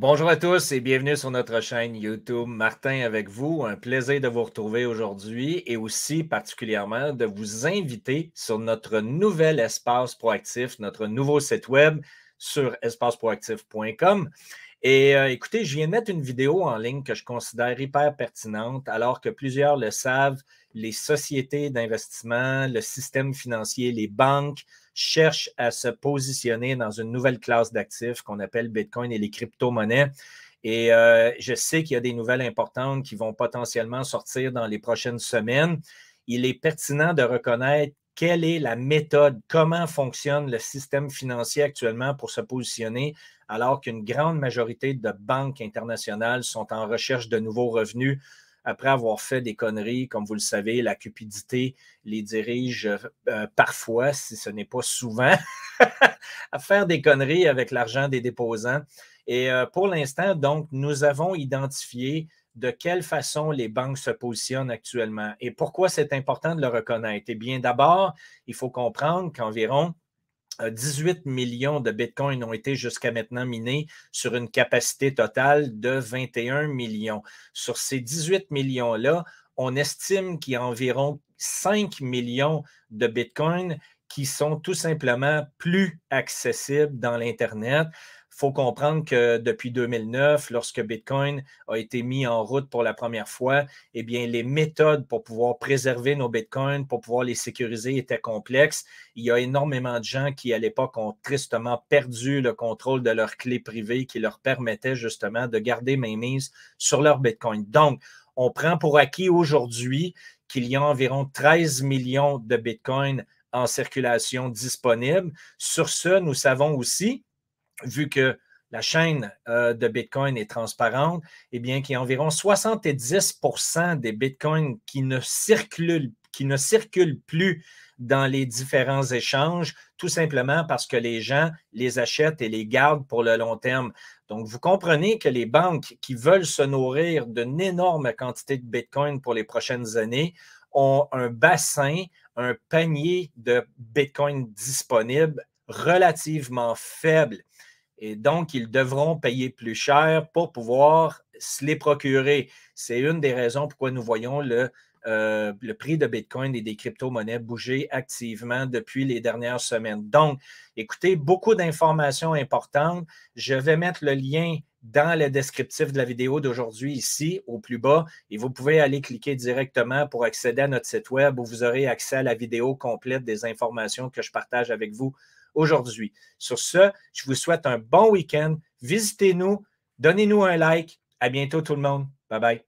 Bonjour à tous et bienvenue sur notre chaîne YouTube. Martin avec vous. Un plaisir de vous retrouver aujourd'hui et aussi particulièrement de vous inviter sur notre nouvel espace proactif, notre nouveau site web sur espaceproactif.com. Et euh, écoutez, je viens de mettre une vidéo en ligne que je considère hyper pertinente alors que plusieurs le savent les sociétés d'investissement, le système financier, les banques cherchent à se positionner dans une nouvelle classe d'actifs qu'on appelle Bitcoin et les crypto-monnaies. Et euh, je sais qu'il y a des nouvelles importantes qui vont potentiellement sortir dans les prochaines semaines. Il est pertinent de reconnaître quelle est la méthode, comment fonctionne le système financier actuellement pour se positionner, alors qu'une grande majorité de banques internationales sont en recherche de nouveaux revenus après avoir fait des conneries, comme vous le savez, la cupidité les dirige euh, parfois, si ce n'est pas souvent, à faire des conneries avec l'argent des déposants. Et euh, pour l'instant, donc, nous avons identifié de quelle façon les banques se positionnent actuellement et pourquoi c'est important de le reconnaître. Eh bien, d'abord, il faut comprendre qu'environ 18 euh, millions de bitcoins ont été jusqu'à maintenant minés sur une capacité totale de 21 millions. Sur ces 18 millions-là, on estime qu'il y a environ 5 millions de bitcoins qui sont tout simplement plus accessibles dans l'Internet faut comprendre que depuis 2009, lorsque Bitcoin a été mis en route pour la première fois, eh bien, les méthodes pour pouvoir préserver nos Bitcoins, pour pouvoir les sécuriser étaient complexes. Il y a énormément de gens qui, à l'époque, ont tristement perdu le contrôle de leur clé privée qui leur permettait justement de garder mainmise sur leur Bitcoin. Donc, on prend pour acquis aujourd'hui qu'il y a environ 13 millions de bitcoins en circulation disponibles. Sur ce, nous savons aussi vu que la chaîne euh, de Bitcoin est transparente, eh bien, qu'il y a environ 70 des Bitcoins qui ne circulent qui ne circulent plus dans les différents échanges, tout simplement parce que les gens les achètent et les gardent pour le long terme. Donc, vous comprenez que les banques qui veulent se nourrir d'une énorme quantité de Bitcoin pour les prochaines années ont un bassin, un panier de Bitcoin disponible relativement faible. Et donc, ils devront payer plus cher pour pouvoir se les procurer. C'est une des raisons pourquoi nous voyons euh, le, prix de Bitcoin et des crypto-monnaies bouger activement depuis les dernières semaines. Donc, écoutez, beaucoup d'informations importantes. Je vais mettre le lien dans le descriptif de la vidéo d'aujourd'hui ici, au plus bas, et vous pouvez aller cliquer directement pour accéder à notre site web où vous aurez accès à la vidéo complète des informations que je partage avec vous aujourd'hui. Sur ce, je vous souhaite un bon week-end. Visitez-nous, donnez-nous un like. À bientôt tout le monde. Bye bye.